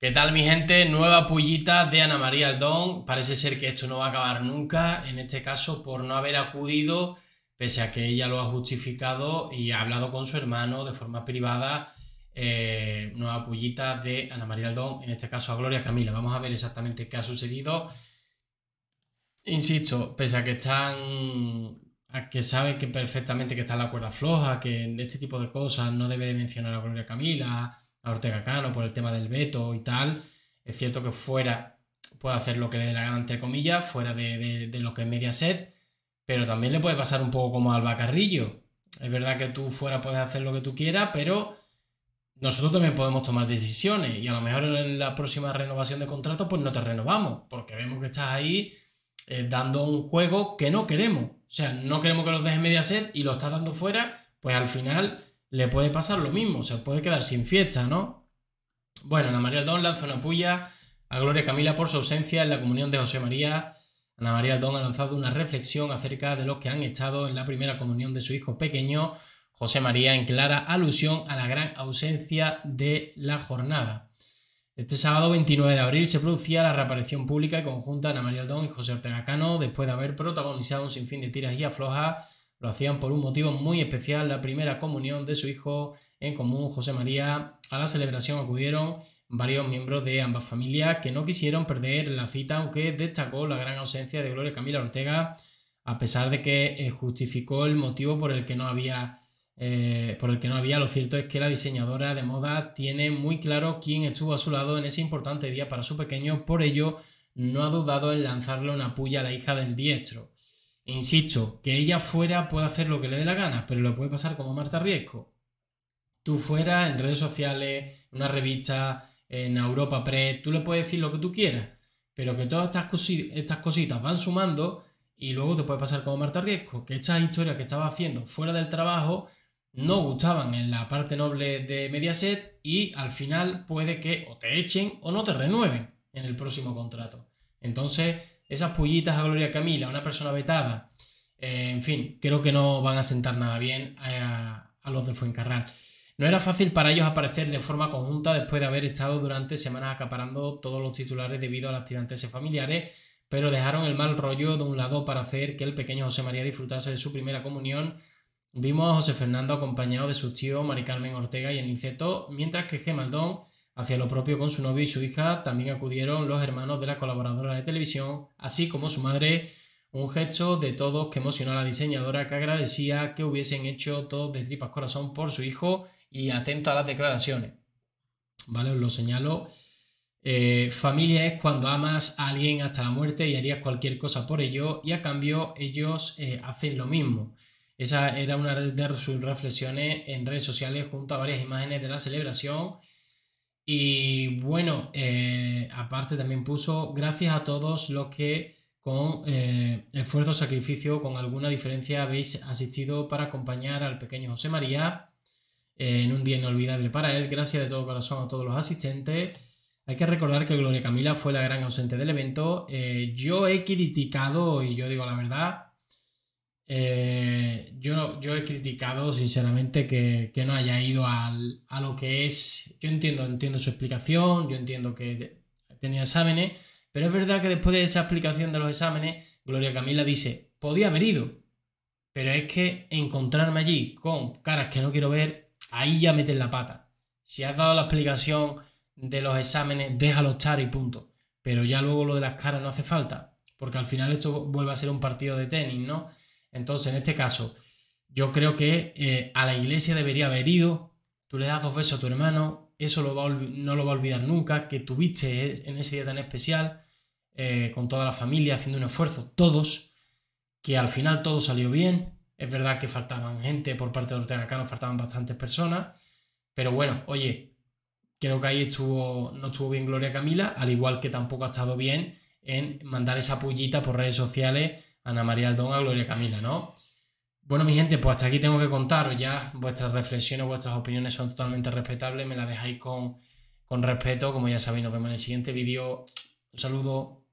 ¿Qué tal mi gente? Nueva pullita de Ana María Aldón. Parece ser que esto no va a acabar nunca, en este caso por no haber acudido, pese a que ella lo ha justificado y ha hablado con su hermano de forma privada. Eh, nueva pullita de Ana María Aldón, en este caso a Gloria Camila. Vamos a ver exactamente qué ha sucedido. Insisto, pese a que están, a que saben que perfectamente que está la cuerda floja, que en este tipo de cosas no debe de mencionar a Gloria Camila a Ortega Cano por el tema del veto y tal. Es cierto que fuera puede hacer lo que le dé la gana, entre comillas, fuera de, lo que es Mediaset, pero también le puede pasar un poco como al Bacarrillo. Es verdad que tú fuera puedes hacer lo que tú quieras, pero nosotros también podemos tomar decisiones y a lo mejor en la próxima renovación de contrato pues no te renovamos, porque vemos que estás ahí eh, dando un juego que no queremos. O sea, no queremos que los dejes media set y lo estás dando fuera, pues al final le puede pasar lo mismo, se puede quedar sin fiesta, ¿no? Bueno, Ana María Aldón lanza una puya a Gloria Camila por su ausencia en la comunión de José María. Ana María Aldón ha lanzado una reflexión acerca de los que han estado en la primera comunión de su hijo pequeño, José María, en clara alusión a la gran ausencia de la jornada. Este sábado 29 de abril se producía la reaparición pública y conjunta de Ana María Aldón y José Ortega Cano después de haber protagonizado un sinfín de tiras y aflojas lo hacían por un motivo muy especial, la primera comunión de su hijo en común, José María. A la celebración acudieron varios miembros de ambas familias que no quisieron perder la cita, aunque destacó la gran ausencia de Gloria Camila Ortega, a pesar de que eh, justificó el motivo por el que no había. Eh, por el que no había, lo cierto es que la diseñadora de moda tiene muy claro quién estuvo a su lado en ese importante día para su pequeño, por ello no ha dudado en lanzarle una puya a la hija del diestro. Insisto, que ella fuera puede hacer lo que le dé la gana, pero lo puede pasar como Marta Riesco. Tú fuera en redes sociales, en una revista, en Europa Press, tú le puedes decir lo que tú quieras, pero que todas estas, estas cositas van sumando y luego te puede pasar como Marta Riesco, que estas historias que estaba haciendo fuera del trabajo no gustaban en la parte noble de Mediaset y al final puede que o te echen o no te renueven en el próximo contrato. Entonces, esas pullitas a Gloria Camila, una persona vetada, eh, en fin, creo que no van a sentar nada bien a, los de Fuencarral. No era fácil para ellos aparecer de forma conjunta después de haber estado durante semanas acaparando todos los titulares debido a las tirantes familiares, pero dejaron el mal rollo de un lado para hacer que el pequeño José María disfrutase de su primera comunión. Vimos a José Fernando acompañado de sus tíos Mari Carmen Ortega y el mientras que Gemaldón Hacia lo propio con su novio y su hija también acudieron los hermanos de la colaboradora de televisión, así como su madre, un gesto de todos que emocionó a la diseñadora que agradecía que hubiesen hecho todo de tripas corazón por su hijo y atento a las declaraciones. Vale, os lo señalo. Eh, familia es cuando amas a alguien hasta la muerte y harías cualquier cosa por ello y a cambio ellos eh, hacen lo mismo. Esa era una de sus reflexiones en redes sociales junto a varias imágenes de la celebración y bueno, eh, aparte también puso gracias a todos los que con eh, esfuerzo, sacrificio, con alguna diferencia habéis asistido para acompañar al pequeño José María eh, en un día inolvidable para él. Gracias de todo corazón a todos los asistentes. Hay que recordar que Gloria Camila fue la gran ausente del evento. yo he criticado, y yo digo la verdad, eh, yo, yo he criticado sinceramente que, no haya ido a lo que es. Yo entiendo, entiendo su explicación, yo entiendo que tenía exámenes, pero es verdad que después de esa explicación de los exámenes, Gloria Camila dice, podía haber ido, pero es que encontrarme allí con caras que no quiero ver, ahí ya meten la pata. Si has dado la explicación de los exámenes, déjalo estar y punto. Pero ya luego lo de las caras no hace falta, porque al final esto vuelve a ser un partido de tenis, ¿no? Entonces, en este caso, yo creo que eh, a la iglesia debería haber ido, tú le das dos besos a tu hermano, eso no lo va a olvidar nunca, que tuviste e, en ese día tan especial, eh, con toda la familia, haciendo un esfuerzo, todos, que al final todo salió bien. Es verdad que faltaban gente por parte de Ortega Cano, faltaban bastantes personas, pero bueno, oye, creo que ahí estuvo, no estuvo bien Gloria Camila, al igual que tampoco ha estado bien en mandar esa pullita por redes sociales Ana María Aldón, a Gloria Camila, ¿no? Bueno, mi gente, pues hasta aquí tengo que contaros ya. Vuestras reflexiones, vuestras opiniones son totalmente respetables. Me las dejáis con, con respeto. Como ya sabéis, nos vemos en el siguiente vídeo. Un saludo.